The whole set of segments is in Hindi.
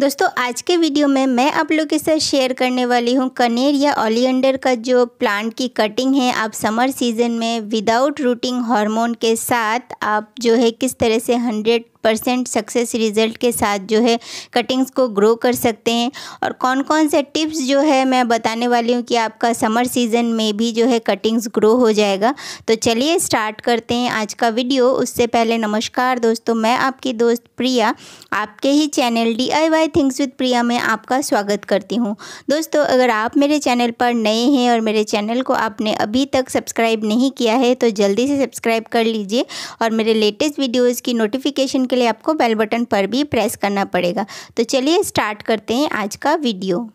दोस्तों आज के वीडियो में मैं आप लोग के साथ शेयर करने वाली हूँ कनेर या ओलियंडर का जो प्लांट की कटिंग है आप समर सीजन में विदाउट रूटिंग हार्मोन के साथ आप जो है किस तरह से 100 परसेंट सक्सेस रिज़ल्ट के साथ जो है कटिंग्स को ग्रो कर सकते हैं और कौन कौन से टिप्स जो है मैं बताने वाली हूँ कि आपका समर सीज़न में भी जो है कटिंग्स ग्रो हो जाएगा तो चलिए स्टार्ट करते हैं आज का वीडियो उससे पहले नमस्कार दोस्तों मैं आपकी दोस्त प्रिया आपके ही channel D I Y things with Priya में आपका स्वागत करती हूँ दोस्तों अगर आप मेरे चैनल पर नए हैं और मेरे चैनल को आपने अभी तक सब्सक्राइब नहीं किया है तो जल्दी से सब्सक्राइब कर लीजिए और मेरे लेटेस्ट वीडियोज़ की नोटिफिकेशन के लिए आपको बेल बटन पर भी प्रेस करना पड़ेगा तो चलिए स्टार्ट करते हैं आज का वीडियो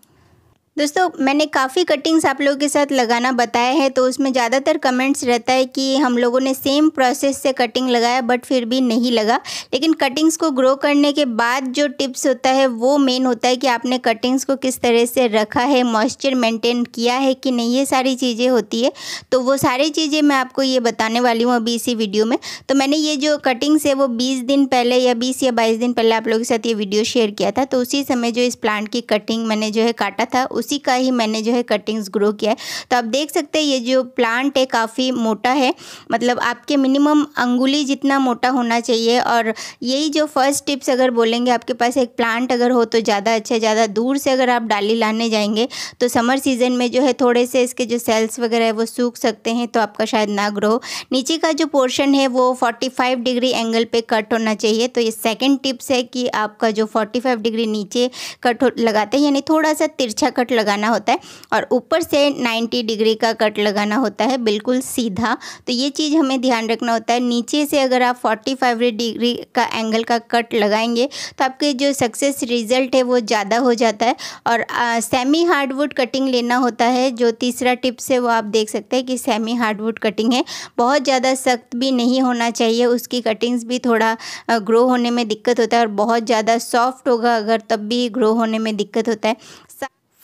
दोस्तों मैंने काफ़ी कटिंग्स आप लोगों के साथ लगाना बताया है तो उसमें ज़्यादातर कमेंट्स रहता है कि हम लोगों ने सेम प्रोसेस से कटिंग लगाया बट फिर भी नहीं लगा लेकिन कटिंग्स को ग्रो करने के बाद जो टिप्स होता है वो मेन होता है कि आपने कटिंग्स को किस तरह से रखा है मॉइस्चर मेंटेन किया है कि नहीं ये सारी चीज़ें होती है तो वो सारी चीज़ें मैं आपको ये बताने वाली हूँ अभी इसी वीडियो में तो मैंने ये जो कटिंग्स है वो बीस दिन पहले या बीस या बाईस दिन पहले आप लोगों के साथ ये वीडियो शेयर किया था तो उसी समय जो इस प्लांट की कटिंग मैंने जो है काटा था उसी का ही मैंने जो है कटिंग्स ग्रो किया है तो आप देख सकते हैं ये जो प्लांट है काफ़ी मोटा है मतलब आपके मिनिमम अंगुली जितना मोटा होना चाहिए और यही जो फर्स्ट टिप्स अगर बोलेंगे आपके पास एक प्लांट अगर हो तो ज़्यादा अच्छा ज़्यादा दूर से अगर आप डाली लाने जाएंगे तो समर सीज़न में जो है थोड़े से इसके जो सेल्स वगैरह है वो सूख सकते हैं तो आपका शायद ना ग्रो नीचे का जो पोर्शन है वो 45 डिग्री एंगल पे कट होना चाहिए तो ये सेकंड टिप्स है कि आपका जो 45 डिग्री नीचे कट लगाते हैं यानी थोड़ा सा तिरछा कट लगाना होता है और ऊपर से 90 डिग्री का कट लगाना होता है बिल्कुल सीधा तो ये चीज़ हमें ध्यान रखना होता है नीचे से अगर आप 45 डिग्री का एंगल का कट लगाएंगे तो आपके जो सक्सेस रिज़ल्ट है वो ज़्यादा हो जाता है और सेमी हार्डवुड कटिंग लेना होता है जो तीसरा टिप्स है वो आप देख सकते हैं कि सेमी हार्डवुड कटिंग है बहुत ज़्यादा सख्त भी नहीं होना चाहिए उसकी कटिंग्स भी थोड़ा ग्रो होने में दिक्कत होता है और बहुत ज़्यादा सॉफ्ट होगा अगर तब भी ग्रो होने में दिक्कत होता है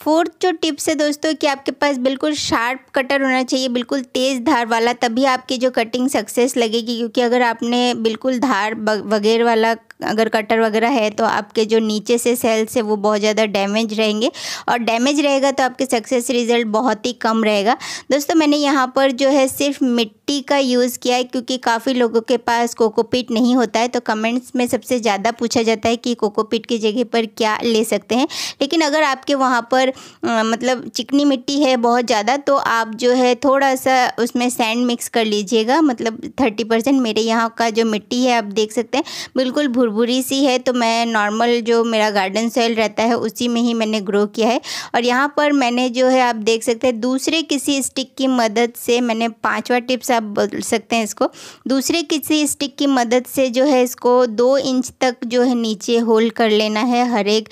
फोर्थ जो टिप्स है दोस्तों कि आपके पास बिल्कुल शार्प कटर होना चाहिए बिल्कुल तेज़ धार वाला तभी आपकी जो कटिंग सक्सेस लगेगी क्योंकि अगर आपने बिल्कुल धार वगैरह वाला अगर कटर वगैरह है तो आपके जो नीचे से सेल्स है वो बहुत ज़्यादा डैमेज रहेंगे और डैमेज रहेगा तो आपके सक्सेस रिज़ल्ट बहुत ही कम रहेगा दोस्तों मैंने यहाँ पर जो है सिर्फ मिट्टी का यूज़ किया है क्योंकि काफ़ी लोगों के पास कोकोपीट नहीं होता है तो कमेंट्स में सबसे ज़्यादा पूछा जाता है कि कोकोपीट की जगह पर क्या ले सकते हैं लेकिन अगर आपके वहाँ पर मतलब चिकनी मिट्टी है बहुत ज़्यादा तो आप जो है थोड़ा सा उसमें सैंड मिक्स कर लीजिएगा मतलब थर्टी परसेंट मेरे यहाँ का जो मिट्टी है आप देख सकते हैं बिल्कुल भुरभुरी सी है तो मैं नॉर्मल जो मेरा गार्डन सॉइल रहता है उसी में ही मैंने ग्रो किया है और यहाँ पर मैंने जो है आप देख सकते हैं दूसरे किसी स्टिक की मदद से मैंने पाँचवा टिप्स आप बोल सकते हैं इसको दूसरे किसी स्टिक की मदद से जो है इसको दो इंच तक जो है नीचे होल्ड कर लेना है हर एक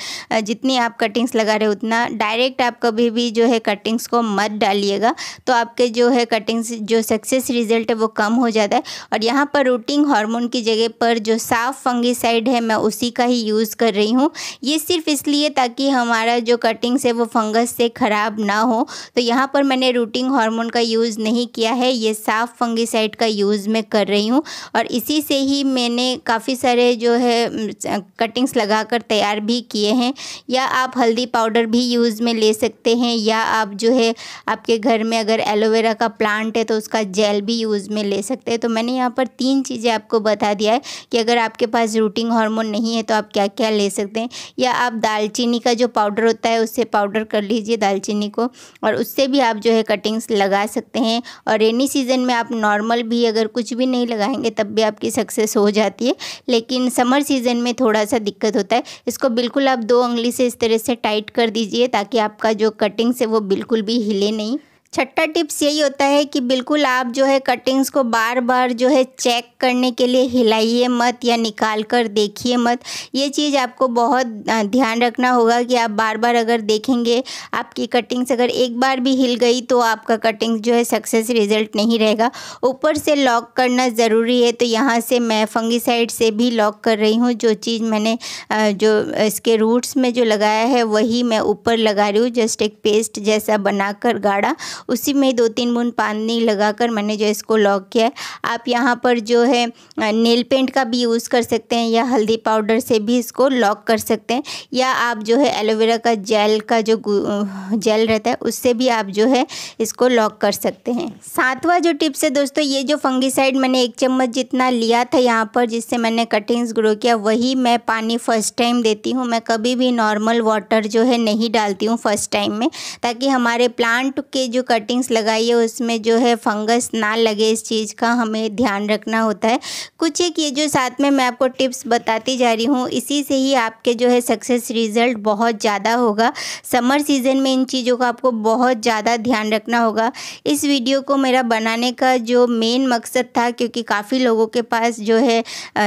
जितनी आप कटिंग्स लगा रहे उतना डायरेक्ट आप कभी भी जो है कटिंग्स को मत डालिएगा तो आपके जो है कटिंग्स जो सक्सेस रिजल्ट है वो कम हो जाता है और यहाँ पर रूटिंग हार्मोन की जगह पर जो साफ फंगीसाइड है मैं उसी का ही यूज़ कर रही हूँ ये सिर्फ इसलिए ताकि हमारा जो कटिंग्स है वो फंगस से ख़राब ना हो तो यहाँ पर मैंने रूटिंग हार्मोन का यूज़ नहीं किया है ये साफ फंगीसाइड का यूज़ मैं कर रही हूँ और इसी से ही मैंने काफ़ी सारे जो है कटिंग्स लगाकर तैयार भी किए हैं या आप हल्दी पाउडर भी यूज़ यूज़ में ले सकते हैं या आप जो है आपके घर में अगर एलोवेरा का प्लांट है तो उसका जेल भी यूज़ में ले सकते हैं तो मैंने यहाँ पर तीन चीज़ें आपको बता दिया है कि अगर आपके पास रूटिंग हार्मोन नहीं है तो आप क्या क्या ले सकते हैं या आप दालचीनी का जो पाउडर होता है उससे पाउडर कर लीजिए दालचीनी को और उससे भी आप जो है कटिंग्स लगा सकते हैं और रेनी सीज़न में आप नॉर्मल भी अगर कुछ भी नहीं लगाएंगे तब भी आपकी सक्सेस हो जाती है लेकिन समर सीज़न में थोड़ा सा दिक्कत होता है इसको बिल्कुल आप दो उंगली से इस तरह से टाइट कर दीजिए ताकि ताकि आपका जो कटिंग्स है वो बिल्कुल भी हिले नहीं छठा टिप्स यही होता है कि बिल्कुल आप जो है कटिंग्स को बार बार जो है चेक करने के लिए हिलाइए मत या निकाल कर देखिए मत ये चीज़ आपको बहुत ध्यान रखना होगा कि आप बार बार अगर देखेंगे आपकी कटिंग्स अगर एक बार भी हिल गई तो आपका कटिंग्स जो है सक्सेस रिजल्ट नहीं रहेगा ऊपर से लॉक करना ज़रूरी है तो यहाँ से मैं साइड से भी लॉक कर रही हूँ जो चीज़ मैंने जो इसके रूट्स में जो लगाया है वही मैं ऊपर लगा रही हूँ जस्ट एक पेस्ट जैसा बनाकर गाढ़ा उसी में दो तीन बूंद पानी लगाकर मैंने जो इसको लॉक किया है आप यहाँ पर जो है नेल पेंट का भी यूज़ कर सकते हैं या हल्दी पाउडर से भी इसको लॉक कर सकते हैं या आप जो है एलोवेरा का जेल का जो जेल रहता है उससे भी आप जो है इसको लॉक कर सकते हैं सातवां जो टिप्स है दोस्तों ये जो फंगिसाइड मैंने एक चम्मच जितना लिया था यहाँ पर जिससे मैंने कटिंग्स ग्रो किया वही मैं पानी फर्स्ट टाइम देती हूँ मैं कभी भी नॉर्मल वाटर जो है नहीं डालती हूँ फर्स्ट टाइम में ताकि हमारे प्लांट के जो कटिंग्स लगाई है उसमें जो है फंगस ना लगे इस चीज़ का हमें ध्यान रखना होता है कुछ एक ये जो साथ में मैं आपको टिप्स बताती जा रही हूँ इसी से ही आपके जो है सक्सेस रिज़ल्ट बहुत ज़्यादा होगा समर सीज़न में इन चीज़ों का आपको बहुत ज़्यादा ध्यान रखना होगा इस वीडियो को मेरा बनाने का जो मेन मकसद था क्योंकि काफ़ी लोगों के पास जो है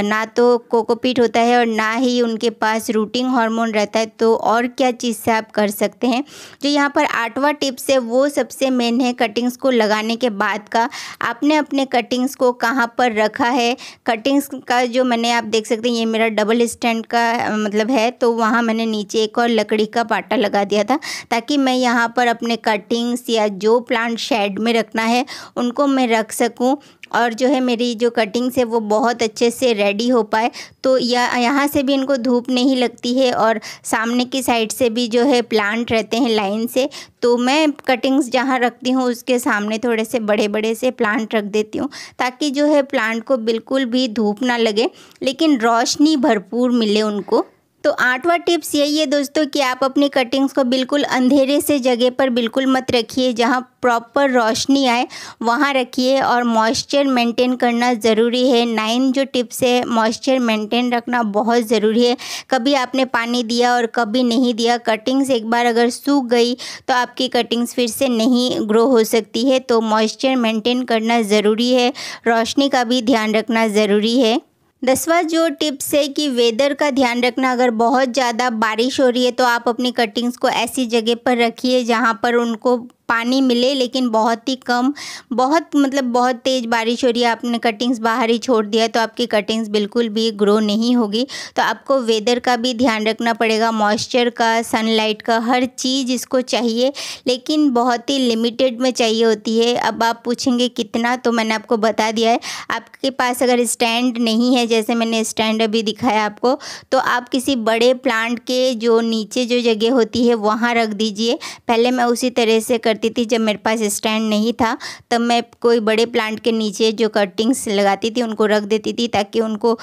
ना तो कोकोपीट होता है और ना ही उनके पास रूटिंग हार्मोन रहता है तो और क्या चीज़ से आप कर सकते हैं जो यहाँ पर आठवां टिप्स है वो सबसे मेन है कटिंग्स को लगाने के बाद का आपने अपने कटिंग्स को कहाँ पर रखा है कटिंग्स का जो मैंने आप देख सकते हैं ये मेरा डबल स्टैंड का मतलब है तो वहाँ मैंने नीचे एक और लकड़ी का पाटा लगा दिया था ताकि मैं यहाँ पर अपने कटिंग्स या जो प्लांट शेड में रखना है उनको मैं रख सकूँ और जो है मेरी जो कटिंग्स है वो बहुत अच्छे से रेडी हो पाए तो या यहाँ से भी इनको धूप नहीं लगती है और सामने की साइड से भी जो है प्लांट रहते हैं लाइन से तो मैं कटिंग्स जहाँ रखती हूँ उसके सामने थोड़े से बड़े बड़े से प्लांट रख देती हूँ ताकि जो है प्लांट को बिल्कुल भी धूप ना लगे लेकिन रोशनी भरपूर मिले उनको तो आठवां टिप्स यही है दोस्तों कि आप अपनी कटिंग्स को बिल्कुल अंधेरे से जगह पर बिल्कुल मत रखिए जहाँ प्रॉपर रोशनी आए वहाँ रखिए और मॉइस्चर मेंटेन करना ज़रूरी है नाइन जो टिप्स है मॉइस्चर मेंटेन रखना बहुत ज़रूरी है कभी आपने पानी दिया और कभी नहीं दिया कटिंग्स एक बार अगर सूख गई तो आपकी कटिंग्स फिर से नहीं ग्रो हो सकती है तो मॉइस्चर मेंटेन करना ज़रूरी है रोशनी का भी ध्यान रखना ज़रूरी है दसवा जो टिप्स है कि वेदर का ध्यान रखना अगर बहुत ज़्यादा बारिश हो रही है तो आप अपनी कटिंग्स को ऐसी जगह पर रखिए जहाँ पर उनको पानी मिले लेकिन बहुत ही कम बहुत मतलब बहुत तेज़ बारिश हो रही है आपने कटिंग्स बाहर ही छोड़ दिया तो आपकी कटिंग्स बिल्कुल भी ग्रो नहीं होगी तो आपको वेदर का भी ध्यान रखना पड़ेगा मॉइस्चर का सनलाइट का हर चीज़ इसको चाहिए लेकिन बहुत ही लिमिटेड में चाहिए होती है अब आप पूछेंगे कितना तो मैंने आपको बता दिया है आपके पास अगर स्टैंड नहीं है जैसे मैंने स्टैंड अभी दिखाया आपको तो आप किसी बड़े प्लांट के जो नीचे जो जगह होती है वहाँ रख दीजिए पहले मैं उसी तरह से करती थी जब मेरे पास स्टैंड नहीं था तब मैं कोई बड़े प्लांट के नीचे जो कटिंग्स लगाती थी उनको रख देती थी ताकि उनको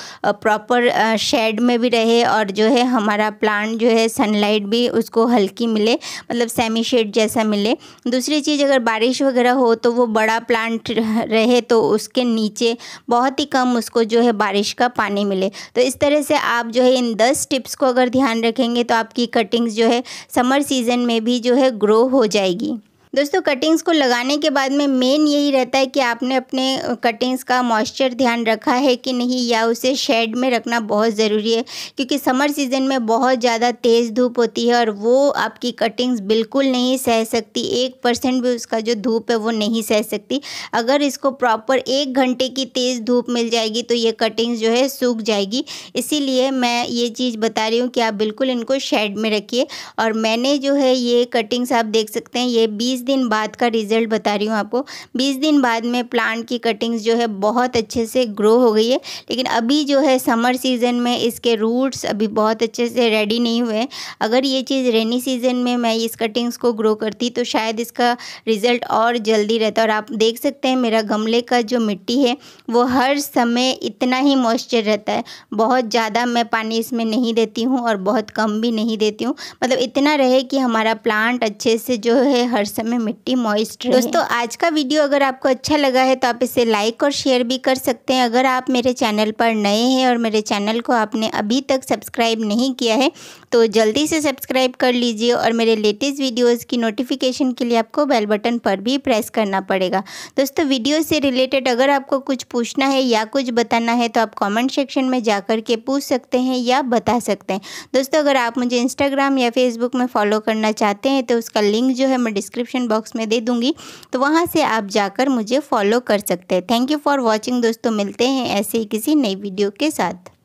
प्रॉपर शेड में भी रहे और जो है हमारा प्लांट जो है सनलाइट भी उसको हल्की मिले मतलब सेमी शेड जैसा मिले दूसरी चीज़ अगर बारिश वगैरह हो तो वो बड़ा प्लांट रहे तो उसके नीचे बहुत ही कम उसको जो है बारिश का पानी मिले तो इस तरह से आप जो है इन दस टिप्स को अगर ध्यान रखेंगे तो आपकी कटिंग्स जो है समर सीज़न में भी जो है ग्रो हो जाएगी दोस्तों कटिंग्स को लगाने के बाद में मेन यही रहता है कि आपने अपने कटिंग्स का मॉइस्चर ध्यान रखा है कि नहीं या उसे शेड में रखना बहुत ज़रूरी है क्योंकि समर सीज़न में बहुत ज़्यादा तेज़ धूप होती है और वो आपकी कटिंग्स बिल्कुल नहीं सह सकती एक परसेंट भी उसका जो धूप है वो नहीं सह सकती अगर इसको प्रॉपर एक घंटे की तेज़ धूप मिल जाएगी तो ये कटिंग्स जो है सूख जाएगी इसीलिए मैं ये चीज़ बता रही हूँ कि आप बिल्कुल इनको शेड में रखिए और मैंने जो है ये कटिंग्स आप देख सकते हैं ये बीस बीस दिन बाद का रिज़ल्ट बता रही हूँ आपको बीस दिन बाद में प्लांट की कटिंग्स जो है बहुत अच्छे से ग्रो हो गई है लेकिन अभी जो है समर सीज़न में इसके रूट्स अभी बहुत अच्छे से रेडी नहीं हुए अगर ये चीज़ रेनी सीज़न में मैं इस कटिंग्स को ग्रो करती तो शायद इसका रिज़ल्ट और जल्दी रहता और आप देख सकते हैं मेरा गमले का जो मिट्टी है वो हर समय इतना ही मॉइस्चर रहता है बहुत ज़्यादा मैं पानी इसमें नहीं देती हूँ और बहुत कम भी नहीं देती हूँ मतलब इतना रहे कि हमारा प्लांट अच्छे से जो है हर समय में मिट्टी मॉइस्ट रहे दोस्तों आज का वीडियो अगर आपको अच्छा लगा है तो आप इसे लाइक और शेयर भी कर सकते हैं अगर आप मेरे चैनल पर नए हैं और मेरे चैनल को आपने अभी तक सब्सक्राइब नहीं किया है तो जल्दी से सब्सक्राइब कर लीजिए और मेरे लेटेस्ट वीडियोज़ की नोटिफिकेशन के लिए आपको बेल बटन पर भी प्रेस करना पड़ेगा दोस्तों वीडियो से रिलेटेड अगर आपको कुछ पूछना है या कुछ बताना है तो आप कॉमेंट सेक्शन में जा के पूछ सकते हैं या बता सकते हैं दोस्तों अगर आप मुझे इंस्टाग्राम या फेसबुक में फॉलो करना चाहते हैं तो उसका लिंक जो है मैं डिस्क्रिप्शन डिस्क्रिप्शन बॉक्स में दे दूंगी तो वहाँ से आप जाकर मुझे फॉलो कर सकते हैं थैंक यू फॉर वॉचिंग दोस्तों मिलते हैं ऐसे ही किसी नई वीडियो के साथ